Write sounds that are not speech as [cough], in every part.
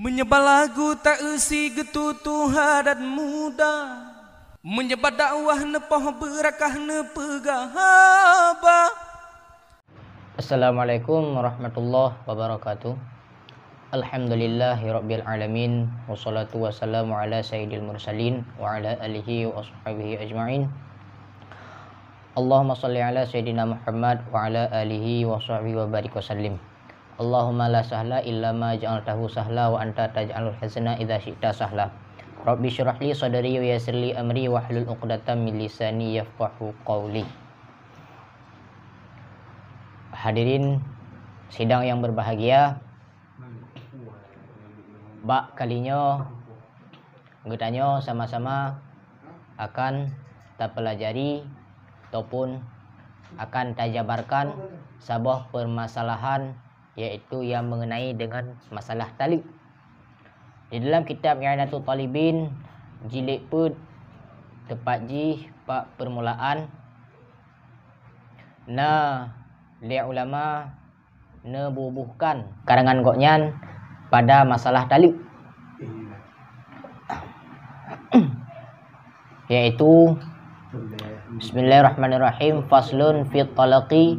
Menyebar lagu tak usi getu Tuhan muda Menyebar dakwah nepoh berakah nepegah Assalamualaikum warahmatullahi wabarakatuh Alhamdulillahirrabbilalamin Wassalatu wassalamu ala sayyidil mursalin Wa ala alihi wa sahbihi ajma'in Allahumma salli ala sayyidina Muhammad Wa ala alihi wa sahbihi wa barik wa salim Allahumma la sahla illa ma ja'altahu sahla wa anta taj'alul hazna idza syi'ta sahla. Rabbi syrah li sadri wa yassir li amri wa hlul 'uqdatam min lisani yafqahu qawli. Hadirin sidang yang berbahagia. Bak kalinya Gutanyo sama-sama akan kita pelajari ataupun akan tajabarkan sebuah permasalahan iaitu yang mengenai dengan masalah talib. Di dalam kitab Iyanatu Talibin, jilid put, tepat ji, pak permulaan, na liat ulama nebubuhkan karangan goknyan pada masalah talib. yaitu Bismillahirrahmanirrahim faslun fi talaqi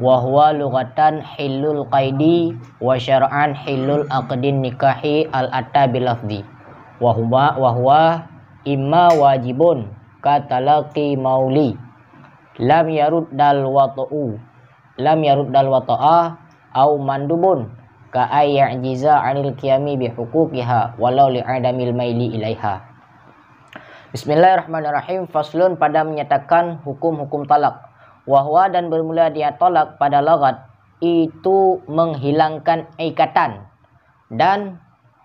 wa huwa lughatan hilul qaidi wa syar'an hilul aqdin nikahi al atta bil lafzi wa huwa wa huwa imma wajibun ka talaqi mauli lam yarud dal wata'u lam yarud dal wata'a au mandubun ka ayyajiza 'anil qiyami bi huquqiha walau li 'adamil maili ilaiha Bismillahirrahmanirrahim faslun pada menyatakan hukum-hukum talak wahwa dan bermula dia tolak pada logat itu menghilangkan ikatan dan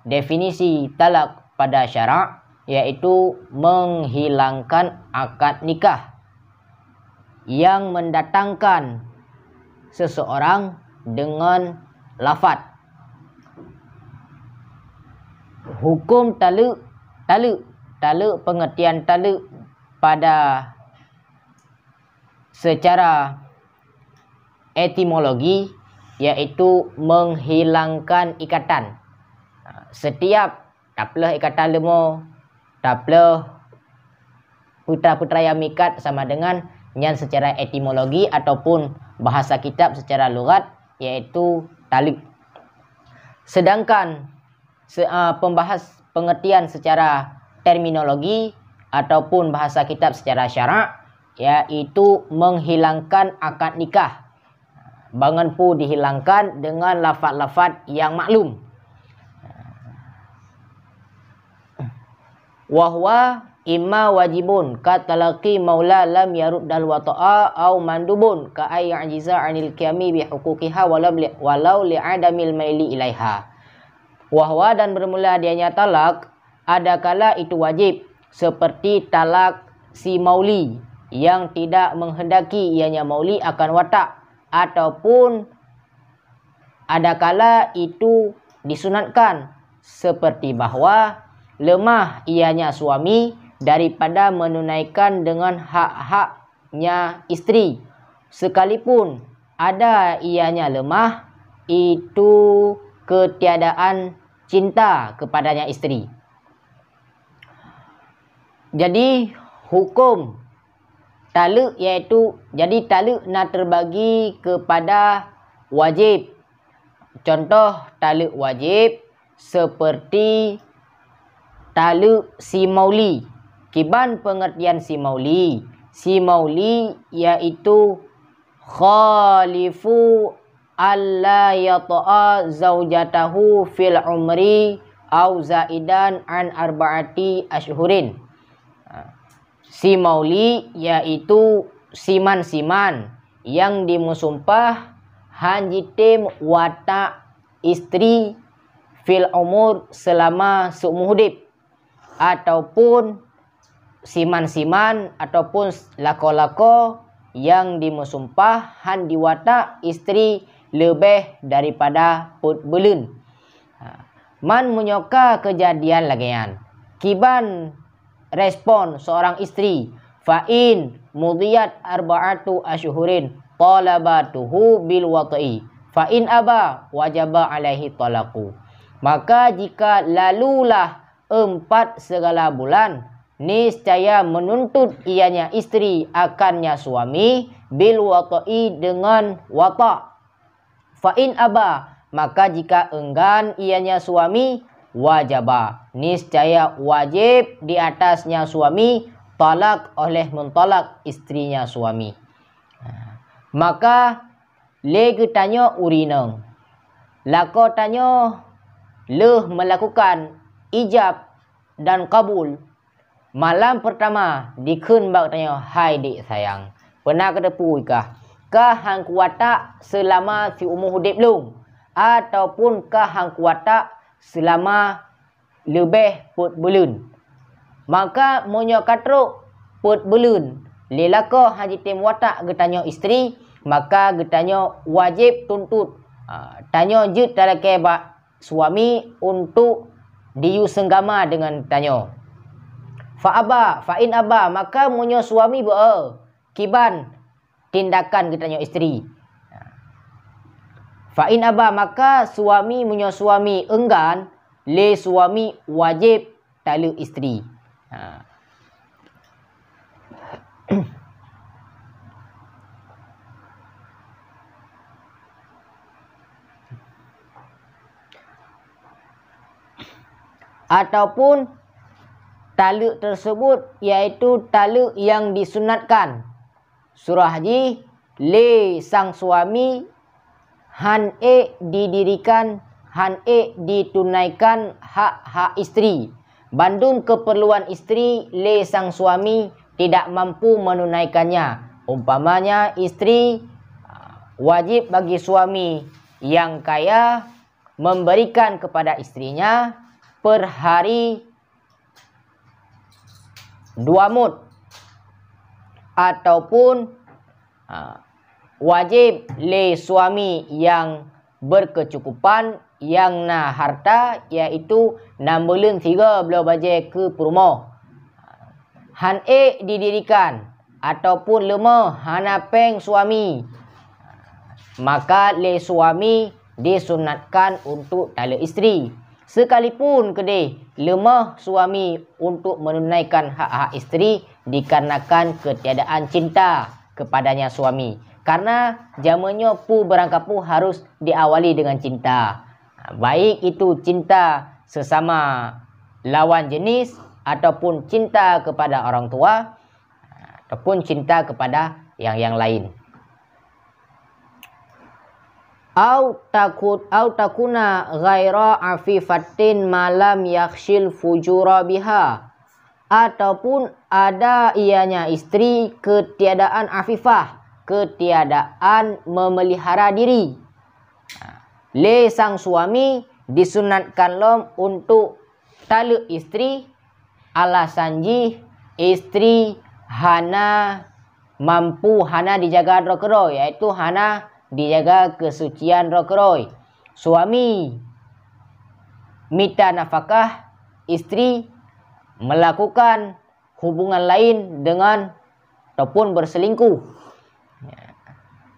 definisi talak pada syarak yaitu menghilangkan akad nikah yang mendatangkan seseorang dengan lafad hukum talu talu talu pengertian talu pada secara etimologi iaitu menghilangkan ikatan. Ha, setiap taplah ikatan lemo, taplah putra-putra yang mikat sama dengan yang secara etimologi ataupun bahasa kitab secara lurat iaitu talib. Sedangkan se uh, pembahas pengertian secara terminologi ataupun bahasa kitab secara syarak iaitu menghilangkan akad nikah. Bangun pu dihilangkan dengan lafaz-lafaz yang maklum. Wahwa imma wajibun katalaqi maula lam yarud dal wata'a au mandubun ka ay ajiza anil kiami bi huquqiha walam walau li adamil maili ilaiha. Wahwa dan bermula adanya talak adakala itu wajib seperti talak si mauli yang tidak menghendaki ianya maulid akan watak ataupun adakala itu disunatkan seperti bahawa lemah ianya suami daripada menunaikan dengan hak-haknya isteri sekalipun ada ianya lemah itu ketiadaan cinta kepadanya isteri jadi hukum Talak iaitu jadi talak nak terbagi kepada wajib. Contoh talak wajib seperti talak si mauli. Kiban pengertian si mauli. Si mauli iaitu khalifu alla yata'a zaujatahu fil umri au zaidan an arba'ati ashhurin si mauli yaitu siman-siman yang dimusumpah hanjitim wata istri fil umur selama seumur hidup ataupun siman-siman ataupun lako-lako yang dimusumpah han wata istri lebih daripada put belun. Ha. Man menyoka kejadian lagian. Kiban respon seorang istri fa'in mudiyat arba'atu ashuhurin talabatuhu bil wati fa'in aba wajaba alaihi talaku maka jika lalulah empat segala bulan niscaya menuntut ianya istri akannya suami bil wati dengan wata fa'in aba maka jika enggan ianya suami wajabah. Niscaya wajib di atasnya suami talak oleh mentolak istrinya suami. Ha. Maka lega tanya urinang. Lako tanya leh melakukan ijab dan kabul. Malam pertama dikun bak tanya hai dik sayang. Pernah ke depu ikah? Kah hang kuat tak selama si umur hidup lu? Ataupun kah hang kuat tak selama lebih put bulun. Maka monyo katruk put bulun. Lelaka haji tim watak getanyo isteri, maka getanyo wajib tuntut. Ha, tanyo jut tarake kebak suami untuk diu senggama dengan tanyo. Fa aba, fa in aba, maka monyo suami ba kiban tindakan getanyo isteri. Fa'in apa maka suami punya suami enggan le suami wajib talu isteri. Ha. [clears throat] Ataupun talu tersebut iaitu talu yang disunatkan. Surah Haji le sang suami Han E didirikan, Han E ditunaikan hak-hak istri. Bandung keperluan istri, Le sang suami tidak mampu menunaikannya. Umpamanya istri ah, wajib bagi suami yang kaya memberikan kepada istrinya per hari dua mut ataupun ah, wajib le suami yang berkecukupan yang na harta iaitu nambelun tiga belah baje ke perumah. Han e didirikan ataupun lema hanapeng suami. Maka le suami disunatkan untuk tali isteri. Sekalipun kedih lemah suami untuk menunaikan hak-hak isteri dikarenakan ketiadaan cinta kepadanya suami. Karena jamanya pu berangkapu harus diawali dengan cinta. Baik itu cinta sesama lawan jenis ataupun cinta kepada orang tua ataupun cinta kepada yang yang lain. Au takut au takuna ghaira afifatin malam yakhshil fujura biha ataupun ada ianya istri ketiadaan afifah ketiadaan memelihara diri. Ha. Le sang suami disunatkan lom untuk talu istri alasan ji istri hana mampu hana dijaga rokeroy yaitu hana dijaga kesucian rokeroy suami minta nafkah istri melakukan hubungan lain dengan ataupun berselingkuh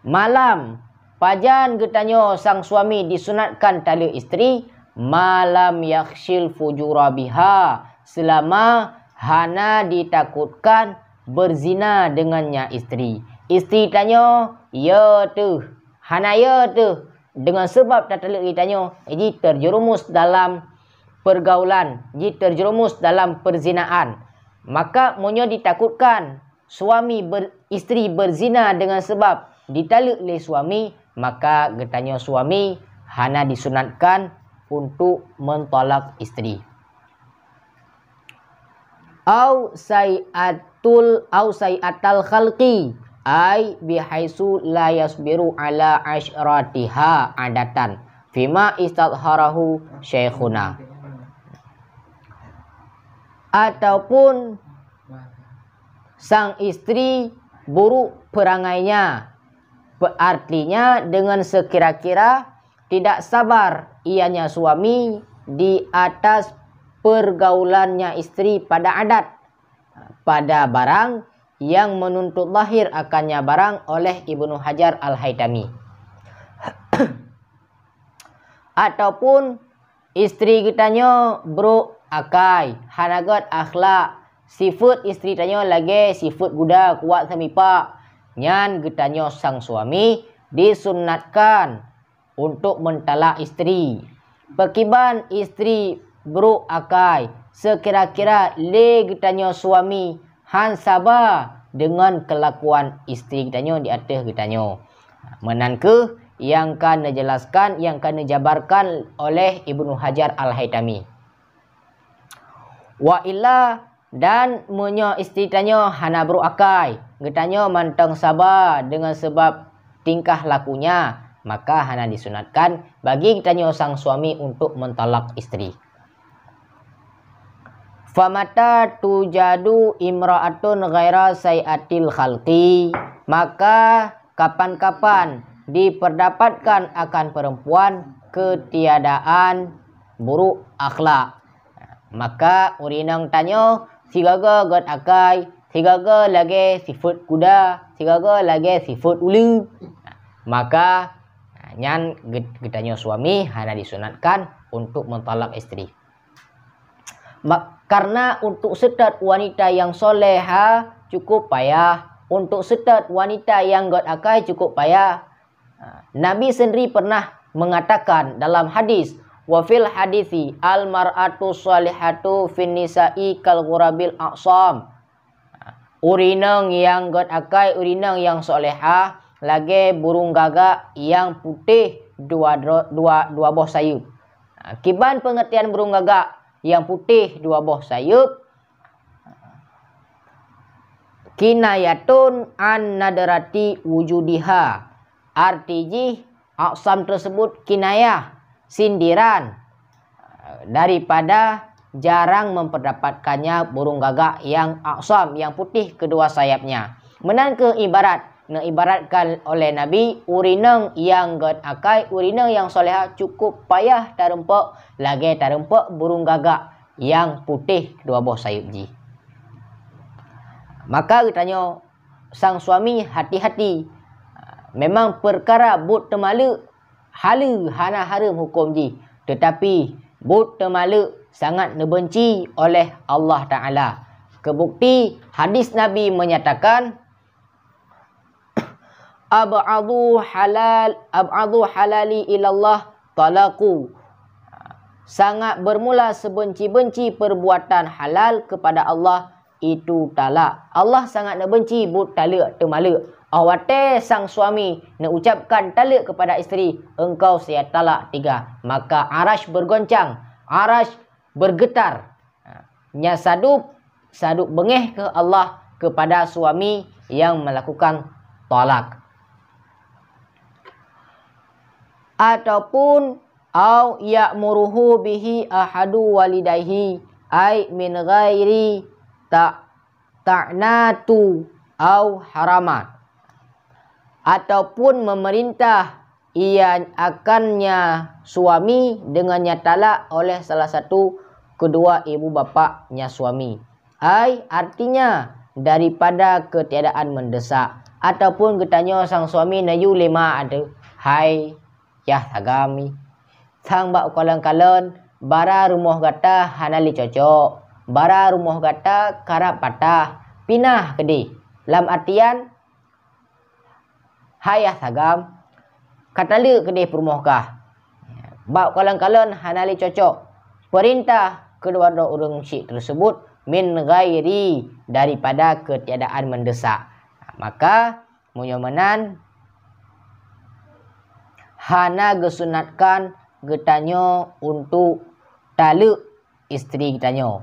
Malam Pajan getanyo sang suami disunatkan tali isteri Malam yakshil fujurabiha Selama Hana ditakutkan berzina dengannya isteri Isteri tanya Ya tu Hana ya tu Dengan sebab tak isteri tanya, jadi terjerumus dalam pergaulan jadi terjerumus dalam perzinaan Maka monyo ditakutkan Suami ber, isteri berzina dengan sebab ditalak oleh suami, maka getanya suami hana disunatkan untuk mentolak istri. Au sayatul au sayatal khalqi ai bihaisu la yasbiru ala ashratiha adatan fima istadharahu syaikhuna ataupun sang istri buruk perangainya Artinya dengan sekira-kira tidak sabar ianya suami di atas pergaulannya istri pada adat. Pada barang yang menuntut lahir akannya barang oleh Ibnu Hajar Al-Haytami. [clears throat] Ataupun istri kita kitanya bro akai, hanagot akhlak. Sifut istri tanya lagi sifut budak kuat semipak. Nyan getanyo sang suami disunatkan untuk mentala istri. Pekiban istri beruk akai sekira-kira le getanyo suami han sabar dengan kelakuan istri getanyo di atas getanyo. Menangke yang kan dijelaskan, yang kan dijabarkan oleh Ibnu Hajar Al-Haytami. Wa illa dan menyo istitanyo hana akai, getanyo mantang sabar dengan sebab tingkah lakunya maka hana disunatkan bagi getanyo sang suami untuk mentalak istri famata tujadu imraatun ghaira sayatil khalqi maka kapan-kapan diperdapatkan akan perempuan ketiadaan buruk akhlak maka urinang tanyo si gaga got akai, si gaga lagi sifat kuda, si gaga lagi sifat ulu. Maka ha, nyan getanyo suami hanya disunatkan untuk mentolak istri. Mak, karena untuk setat wanita yang soleha ha, cukup payah. Untuk setat wanita yang got akai cukup payah. Ha, Nabi sendiri pernah mengatakan dalam hadis Wa fil hadithi al mar'atu salihatu fin nisa'i kal ghurabil aqsam. Urinang yang got akai urinang yang solehah lagi burung gagak yang putih dua dua dua buah sayup. Ha, kiban pengertian burung gagak yang putih dua buah sayup. Kinayatun an nadarati wujudiha. Artiji aqsam tersebut kinayah sindiran daripada jarang memperdapatkannya burung gagak yang aksam yang putih kedua sayapnya. ke ibarat mengibaratkan oleh Nabi urineng yang god akai urineng yang soleha cukup payah tarumpok lagi tarumpok burung gagak yang putih dua bawah sayap ji. Maka ditanya sang suami hati-hati. Memang perkara but temalu hala hana haram hukum ji tetapi but temala sangat nebenci oleh Allah Taala kebukti hadis nabi menyatakan [coughs] ab'adhu halal ab'adhu halali ilallah talaku sangat bermula sebenci-benci perbuatan halal kepada Allah itu talak Allah sangat nebenci but talak temala Awate sang suami nak ucapkan talak kepada isteri, engkau saya talak tiga. Maka arash bergoncang, arash bergetar. Nya sadup, sadup bengeh ke Allah kepada suami yang melakukan talak. Ataupun au ya'muruhu bihi ahadu walidayhi ai min ghairi ta ta'natu au haramat ataupun memerintah ia akannya suami dengannya talak oleh salah satu kedua ibu bapaknya suami. Ai artinya daripada ketiadaan mendesak ataupun ketanya sang suami nayu lima ada hai ya agami sang ba kolang kalon bara rumah gata hanali cocok bara rumah gata karapata patah pinah kedih. Lam artian Hai asagam. Katali kedih perumah kah? Bab kalan-kalan hanali cocok. Perintah kedua dua orang syik tersebut. Min gairi daripada ketiadaan mendesak. Maka munyamanan. Hana gesunatkan getanyo untuk taluk istri getanyo.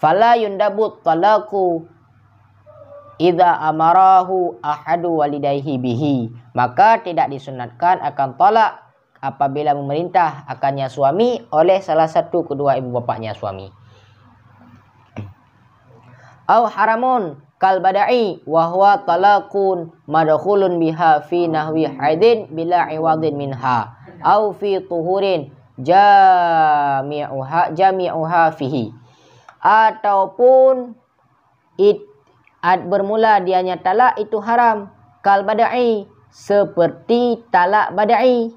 Fala yundabut talaku idza amarahu ahadu walidayhi bihi maka tidak disunatkan akan talak apabila memerintah akannya suami oleh salah satu kedua ibu bapaknya suami au haramun kal bada'i wa huwa talaqun madkhulun biha fi nahwi haidin bila iwadin minha au fi tuhurin jami'uha jami'uha fihi ataupun it Ad bermula dianya talak itu haram. Kal bada'i. Seperti talak bada'i.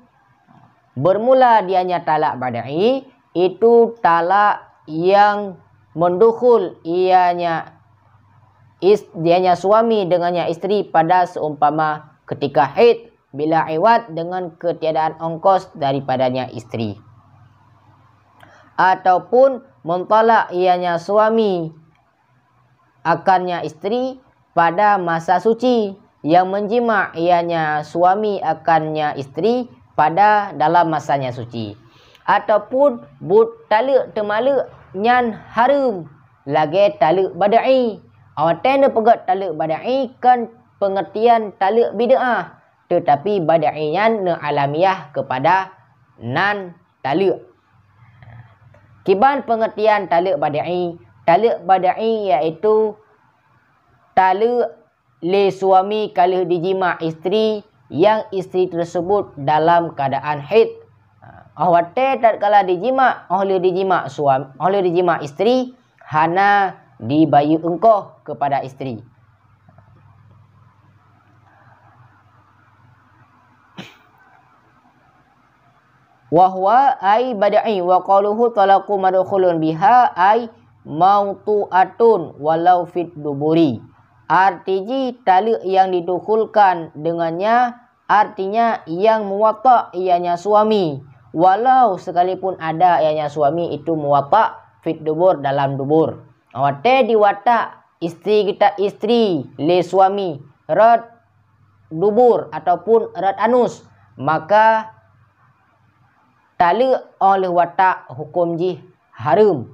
Bermula dianya talak bada'i. Itu talak yang mendukul ianya is, dianya suami dengannya isteri pada seumpama ketika haid bila iwat dengan ketiadaan ongkos daripadanya isteri ataupun mentalak ianya suami akarnya istri pada masa suci. Yang menjima ianya suami akarnya istri pada dalam masanya suci. Ataupun but taluk temaluk nyan harum lagi taluk badai. Awak tanda pegat taluk badai kan pengertian taluk bid'ah Tetapi badai nyan alamiah kepada nan taluk. Kiban pengertian taluk badai Tala badai iaitu tala le suami kala dijima isteri yang isteri tersebut dalam keadaan haid. Ha, ah wate tak kala dijima, oleh dijima suami, oleh dijima isteri, hana dibayu engkau kepada isteri. Wahwa ai badai wa qaluhu talaqu madkhulun biha ai Mautu atun walau fit duburi. Artinya tali yang didukulkan dengannya artinya yang muwatta ianya suami. Walau sekalipun ada ianya suami itu muwatta fit dubur dalam dubur. Awate diwata istri kita istri le suami rat dubur ataupun rat anus maka tali oleh wata hukum ji harum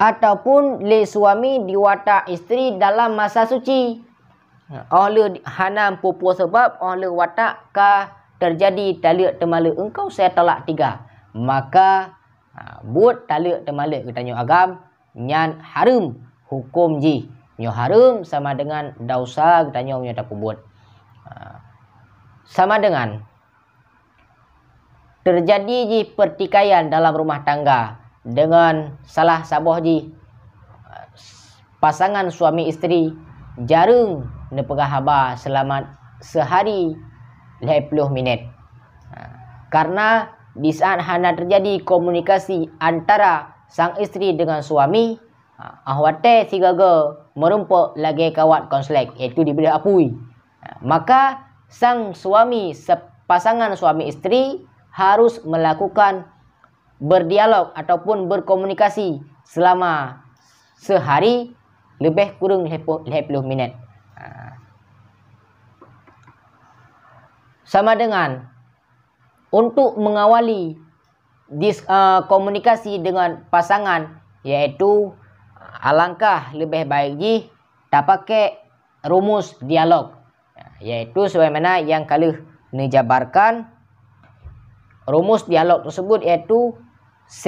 ataupun le suami diwatak isteri dalam masa suci. Ya. Oleh hanam popo sebab oleh watak ka terjadi talak temala engkau saya talak tiga. Maka ha, buat talak temala kita nyu agam nyan harum hukum ji. Nyu harum sama dengan dausa kita nyu nyu tak buat. Ha, sama dengan terjadi ji pertikaian dalam rumah tangga dengan salah sabah ji pasangan suami isteri jarang nepegah habar selamat sehari puluh minit ha, karena di saat hana terjadi komunikasi antara sang isteri dengan suami ha, ahwate si gaga merumpuk lagi kawat konslek iaitu diberi apui ha, maka sang suami pasangan suami isteri harus melakukan berdialog ataupun berkomunikasi selama sehari lebih kurang 50 minit. Ha. Sama dengan untuk mengawali dis, uh, komunikasi dengan pasangan iaitu uh, alangkah lebih baik ji tak pakai rumus dialog ha, iaitu sebagaimana yang kali menjabarkan Rumus dialog tersebut iaitu C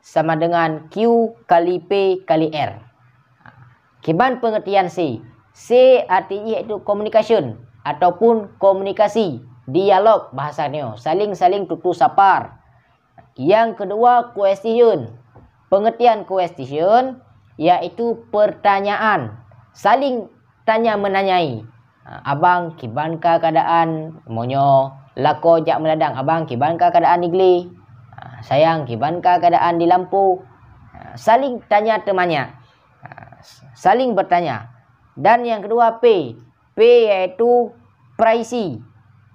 sama dengan Q kali P kali R. Kiban pengertian C. C artinya iaitu communication ataupun komunikasi. Dialog bahasanya. Saling-saling tutup sapar. Yang kedua, question. Pengertian question iaitu pertanyaan. Saling tanya-menanyai. Ha, abang, kibankah keadaan? Monyo. Lako jak meladang. Abang, kibankah keadaan di Gli? Ha, sayang, kibankah keadaan di Lampu? Ha, saling tanya temannya. Ha, saling bertanya. Dan yang kedua, P. P iaitu praisi.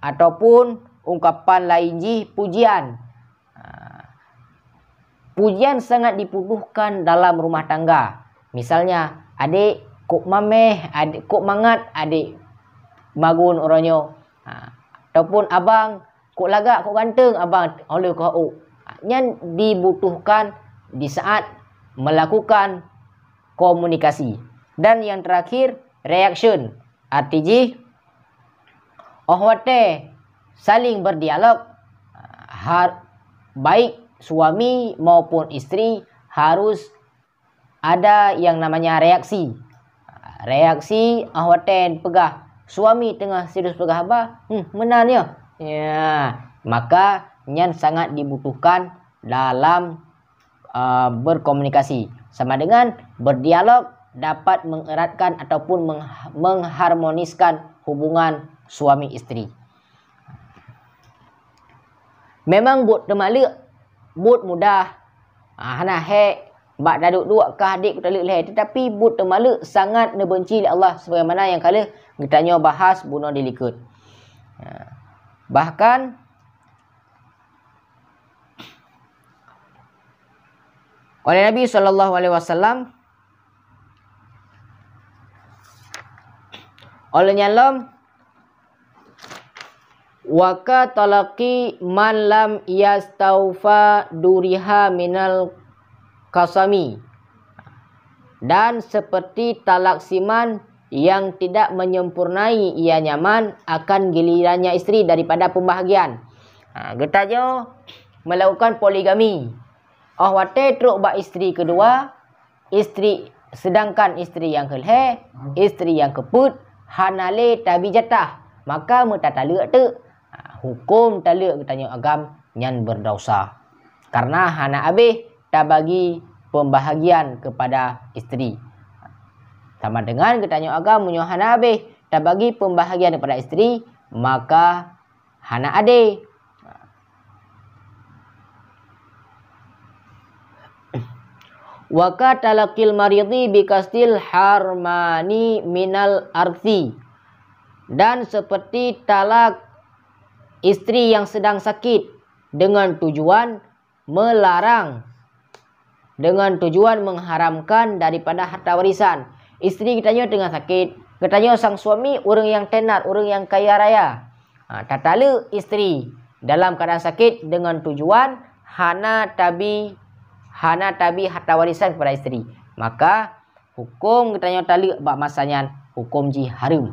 Ataupun ungkapan lain jih pujian. Pujian sangat dibutuhkan dalam rumah tangga. Misalnya, adik kok mameh, adik kok mangat, adik magun orangnya. Haa ataupun abang kok lagak kok ganteng abang oleh kau yang dibutuhkan di saat melakukan komunikasi dan yang terakhir reaction artinya oh wate saling berdialog har, baik suami maupun isteri harus ada yang namanya reaksi reaksi ahwaten pegah suami tengah serius bergabar, hmm, menanya. Ya, maka nyan sangat dibutuhkan dalam uh, berkomunikasi. Sama dengan berdialog dapat mengeratkan ataupun meng mengharmoniskan hubungan suami isteri. Memang buat temali, buat mudah. Ah, nah, hey, Bak naduk dua ke adik ku talik leher. Tetapi but temala sangat ne benci Allah. Sebagai yang kala ditanya bahas bunuh dilikut. Ha. Bahkan. Oleh Nabi SAW. Oleh nyalam. Waka talaki man lam yastaufa duriha minal Kasami dan seperti talak siman yang tidak menyempurnai ia nyaman akan gilirannya istri daripada pembahagian. Ha, getahnya melakukan poligami. Oh wate teruk bak istri kedua, istri sedangkan istri yang kelhe, istri yang keput, hanale tabi jatah. Maka mutat talak tu. Ha, hukum talak getahnya agam yang berdosa. Karena hana abih dan bagi pembahagian kepada isteri. Sama dengan kita tanya agama punya hana habis dan bagi pembahagian kepada isteri, maka hana ade. Wa katalaqil maridhi bikastil harmani minal arti. Dan seperti talak istri yang sedang sakit dengan tujuan melarang dengan tujuan mengharamkan daripada harta warisan. Isteri katanya tengah sakit. kita Katanya sang suami orang yang tenar, orang yang kaya raya. Ha, tatala isteri dalam keadaan sakit dengan tujuan hana tabi hana tabi harta warisan kepada isteri. Maka hukum kita katanya tali bab masanya hukum jiharum.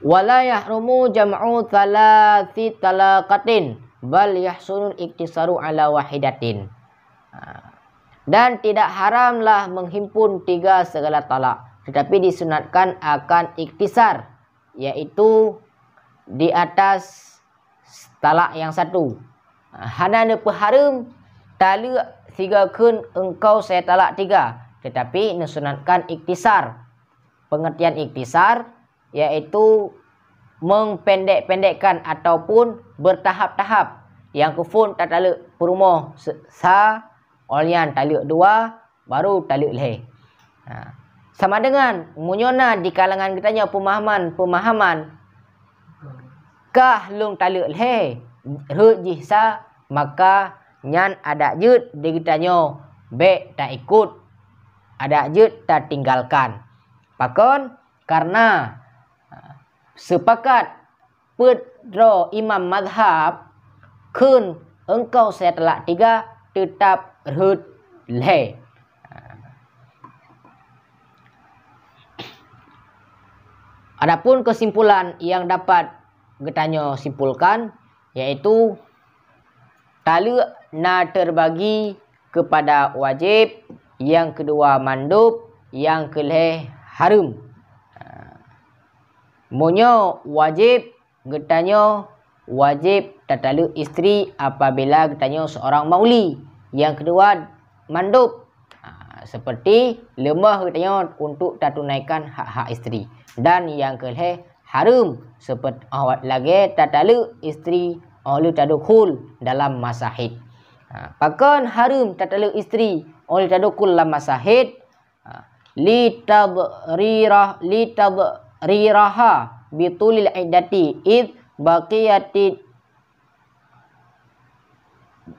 Wala rumu jam'u thalathi talaqatin bal yahsunul iktisaru ala wahidatin. Ha. Dan tidak haramlah menghimpun tiga segala talak. Tetapi disunatkan akan iktisar. Yaitu di atas talak yang satu. Ha. Hanana peharam tali tiga kun engkau saya talak tiga. Tetapi disunatkan iktisar. Pengertian iktisar yaitu mengpendek-pendekkan ataupun bertahap-tahap. Yang ke phone tak taluk perumah sa olian taluk dua baru taluk leh. Ha. Sama dengan munyona di kalangan kita nya pemahaman pemahaman kah lung taluk leh ruh sa, maka nyan ada jud di kita nya be tak ikut ada jud tak tinggalkan. Pakon karena sepakat pedro imam madhab kun engkau saya telah tiga tetap rut le Adapun kesimpulan yang dapat kita simpulkan yaitu talu na terbagi kepada wajib yang kedua mandub yang keleh harum Munyo wajib getanyo wajib tatalu istri apabila getanyo seorang mauli. Yang kedua mandub ha, seperti lemah getanyo untuk tatunaikan hak-hak isteri. Dan yang kedua harum seperti awat ah, lagi tatalu isteri oleh ah, tadukul dalam masa haid. Pakon harum tatalu isteri oleh ah, tadukul dalam masa haid. Litab rirah litab riraha bitulil iddati id baqiyati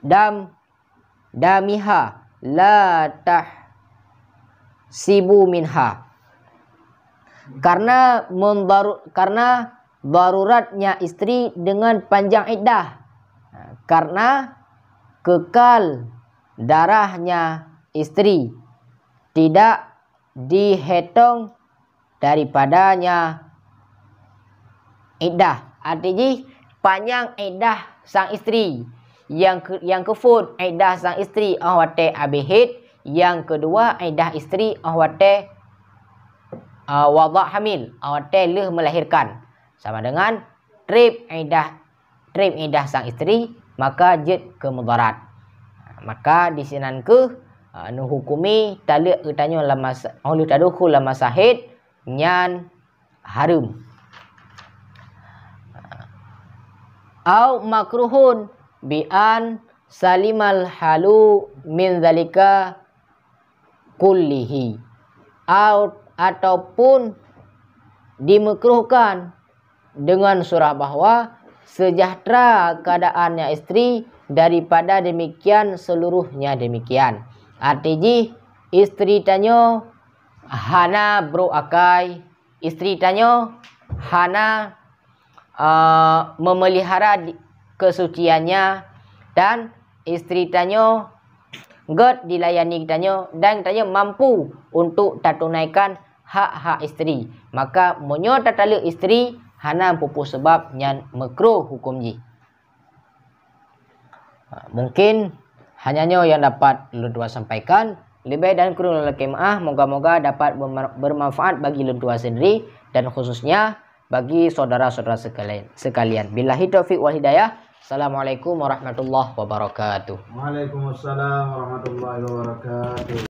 dam damiha la tah sibu minha karena mendaru, karena daruratnya istri dengan panjang iddah karena kekal darahnya istri tidak dihitung daripadanya iddah. Artinya panjang iddah sang istri Yang ke, yang kefut iddah sang isteri awate abihid. Yang kedua iddah isteri awate uh, wadah hamil. Awate leh melahirkan. Sama dengan trip iddah trip iddah sang istri maka jid ke mudarat. Maka disinan ke uh, nu hukumi talak ketanya lama oh lu tadu ku lama sahid nyan harum au makruhun bi an salimal halu min zalika kullihi au ataupun dimakruhkan dengan surah bahwa sejahtera keadaannya istri daripada demikian seluruhnya demikian artinya istri tanya Hana bro akai isteri tanya Hana uh, memelihara kesuciannya dan isteri tanya God dilayani tanya dan tanya mampu untuk tatunaikan hak-hak isteri maka menyo tatale isteri Hana pupu sebab nyan makro hukum ji ha, mungkin hanyanya yang dapat lu dua sampaikan lebih dan kurun kurung lekemah, moga-moga dapat bermanfaat bagi lentua sendiri dan khususnya bagi saudara-saudara sekalian. Sekalian. Bila hidup wal hidayah. Assalamualaikum warahmatullahi wabarakatuh. Waalaikumsalam warahmatullahi wabarakatuh.